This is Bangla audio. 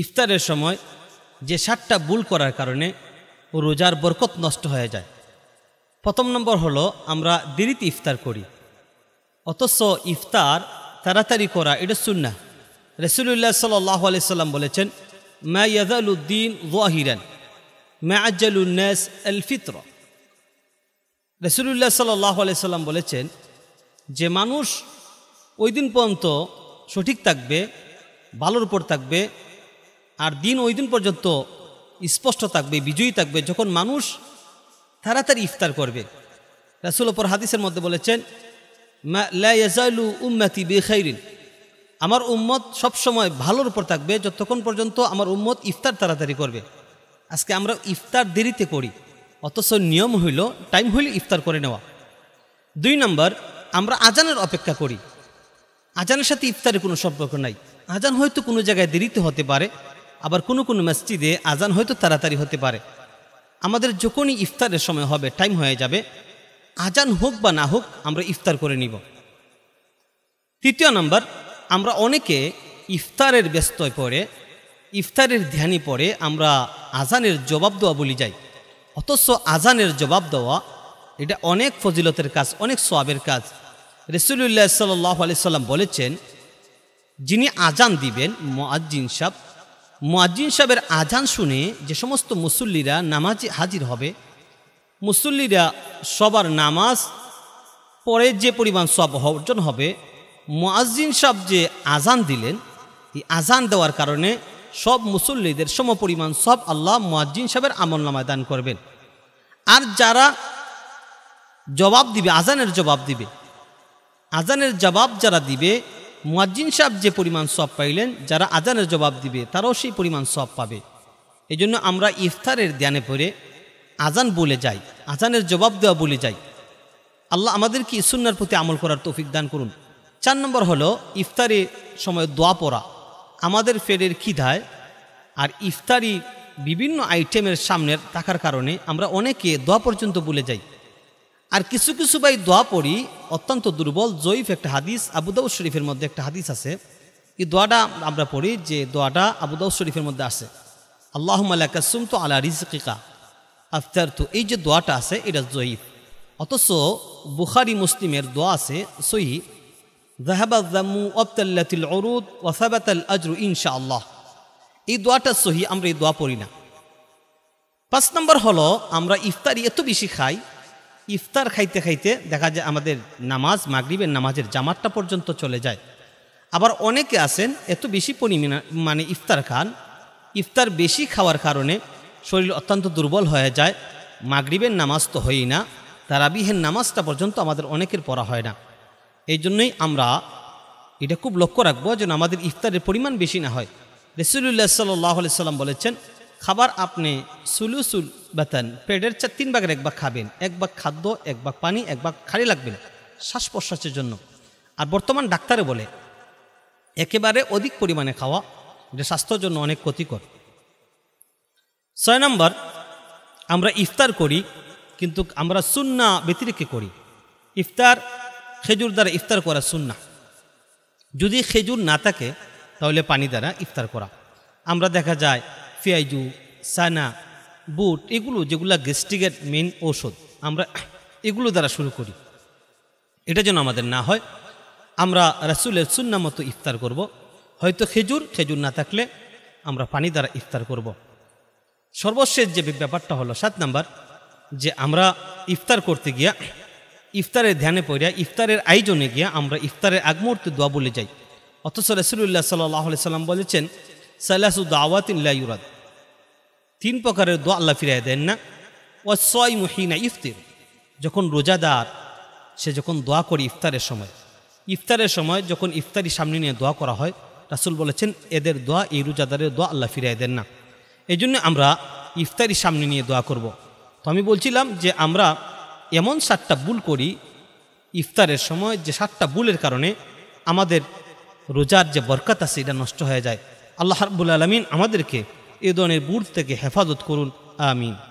ইফতারের সময় যে সাতটা ভুল করার কারণে রোজার বরকত নষ্ট হয়ে যায় প্রথম নম্বর হলো আমরা দেরিতে ইফতার করি অথচ ইফতার তাড়াতাড়ি করা এটা সুন্না রসুল্লাহ সাল্লাহ সাল্লাম বলেছেন মা ইয়াদালুদ্দিন ওয়াহিরান মা আজ্জালুন্নাস আল ফিত্র রসুল্লাহ সাল্লাহ আলাইসাল্লাম বলেছেন যে মানুষ ওই দিন পর্যন্ত সঠিক থাকবে ভালোর উপর থাকবে আর দিন ওই দিন পর্যন্ত স্পষ্ট থাকবে বিজয়ী থাকবে যখন মানুষ তাড়াতাড়ি ইফতার করবে রাসুলপর হাদিসের মধ্যে বলেছেন আমার উম্মত সবসময় ভালোর উপর থাকবে যতক্ষণ পর্যন্ত আমার উম্মত ইফতার তাড়াতাড়ি করবে আজকে আমরা ইফতার দেরিতে করি অথচ নিয়ম হইল টাইম হইলে ইফতার করে নেওয়া দুই নম্বর আমরা আজানের অপেক্ষা করি আজানের সাথে ইফতারের কোনো সম্পর্ক নাই আজান হয়তো কোনো জায়গায় দেরিতে হতে পারে আবার কোনো কোনো মসজিদে আজান হয়তো তাড়াতাড়ি হতে পারে আমাদের যখনই ইফতারের সময় হবে টাইম হয়ে যাবে আজান হোক বা না হোক আমরা ইফতার করে নিব তৃতীয় নাম্বার আমরা অনেকে ইফতারের ব্যস্তয় পড়ে ইফতারের ধ্যানই পড়ে আমরা আজানের জবাব দেওয়া বলি যাই অথচ আজানের জবাব দেওয়া এটা অনেক ফজিলতের কাজ অনেক সোয়াবের কাজ রসুল্লাহ সাল্লাহ আলি সাল্লাম বলেছেন যিনি আজান দিবেন মোয়াজ্জিন সাহ মুয়াজ্জিন সাহেবের আজান শুনে যে সমস্ত মুসল্লিরা নামাজে হাজির হবে মুসল্লিরা সবার নামাজ পরে যে পরিমাণ সব অর্জন হবে মুয়াজ্জিন সাহ যে আজান দিলেন এই আজান দেওয়ার কারণে সব মুসল্লিদের সম পরিমাণ সব আল্লাহ মুয়াজ্জিন সাহেবের আমল নামায় দান করবেন আর যারা জবাব দিবে আজানের জবাব দিবে আজানের জবাব যারা দিবে মুয়াজ্জিন সাহেব যে পরিমাণ সব পাইলেন যারা আজানের জবাব দিবে তারাও সেই পরিমাণ সব পাবে এই জন্য আমরা ইফতারের ধ্যানে পড়ে আজান বলে যাই আজানের জবাব দেওয়া বলে যাই আল্লাহ কি সুন্নার প্রতি আমল করার তৌফিক দান করুন চার নম্বর হলো ইফতারি সময় দোয়া পড়া আমাদের ফেরের খিধায় আর ইফতারি বিভিন্ন আইটেমের সামনের থাকার কারণে আমরা অনেকে দোয়া পর্যন্ত বলে যাই আর কিছু কিছু ভাই দোয়া পড়ি অত্যন্ত দুর্বল জয়ীফ একটা হাদিস আবুদাউ শরীফের মধ্যে একটা হাদিস আছে এই দোয়াটা আমরা পড়ি যে দোয়াটা আবুদাউ শরীফের মধ্যে আসে আল্লাহ মালাকুম তো আলা রিজকিকা আফতার তো এই যে দোয়াটা আছে এটা জয়ীফ অথচ বুখারি মুসলিমের দোয়া আছে সহি জাহাবাজামু অবতাল্লাতিল অরুদ ওয়াসাবাতাল আজরু ইনশা আল্লাহ এই দোয়াটা সহি আমরা এই দোয়া পড়ি না পাঁচ নম্বর হলো আমরা ইফতারি এত বেশি খাই ইফতার খাইতে খাইতে দেখা যায় আমাদের নামাজ মাগরিবের নামাজের জামাতটা পর্যন্ত চলে যায় আবার অনেকে আছেন এত বেশি পরিমাণ মানে ইফতার খান ইফতার বেশি খাওয়ার কারণে শরীর অত্যন্ত দুর্বল হয়ে যায় মাগরিবের নামাজ তো হয়ই না তারাবিহের নামাজটা পর্যন্ত আমাদের অনেকের পড়া হয় না এই জন্যই আমরা এটা খুব লক্ষ্য রাখবো যেন আমাদের ইফতারের পরিমাণ বেশি না হয় রসুল্লাহ সাল্লাহ সাল্লাম বলেছেন খাবার আপনি সুলুসুল বেতন পেটের চা তিন ভাগের এক ভাগ খাবেন এক ভাগ খাদ্য এক ভাগ পানি এক ভাগ খালি লাগবে না শ্বাস প্রশ্বাসের জন্য আর বর্তমান ডাক্তারে বলে একেবারে অধিক পরিমাণে খাওয়া যে স্বাস্থ্যের জন্য অনেক ক্ষতিকর ছয় নম্বর আমরা ইফতার করি কিন্তু আমরা সুন্না ব্যতিরেকে করি ইফতার খেজুর দ্বারা ইফতার করা সুন্না যদি খেজুর না থাকে তাহলে পানি দ্বারা ইফতার করা আমরা দেখা যায় ফিয়াইজু সানা বুট এগুলো যেগুলো গ্যাস্ট্রিকের মেন ঔষধ আমরা এগুলো দ্বারা শুরু করি এটা যেন আমাদের না হয় আমরা রাসুলের সুন্না মতো ইফতার করব। হয়তো খেজুর খেজুর না থাকলে আমরা পানি দ্বারা ইফতার করব। সর্বশেষ যে ব্যাপারটা হলো সাত নাম্বার যে আমরা ইফতার করতে গিয়া ইফতারের ধ্যানে পড়িয়া ইফতারের আয়োজনে গিয়া আমরা ইফতারের আগ মুহূর্তে দোয়া বলে যাই অথচ রসুল্লাহ সাল্লাহ সাল্লাম বলেছেন সাল্লাসু দাওয়াত ইউরাদ তিন প্রকারের দোয়া আল্লাহ ফিরিয়ে দেন না ও সয় মুহিনা ইফতির যখন রোজাদার সে যখন দোয়া করে ইফতারের সময় ইফতারের সময় যখন ইফতারি সামনে নিয়ে দোয়া করা হয় রাসুল বলেছেন এদের দোয়া এই রোজাদারের দোয়া আল্লাহ ফিরিয়ে দেন না এই জন্য আমরা ইফতারি সামনে নিয়ে দোয়া করব। তো আমি বলছিলাম যে আমরা এমন সাতটা ভুল করি ইফতারের সময় যে সাতটা ভুলের কারণে আমাদের রোজার যে বরকাত আছে এটা নষ্ট হয়ে যায় আল্লাহ হাবুল আলমিন আমাদেরকে এ ধরনের বুট থেকে হেফাজত করুন আমিন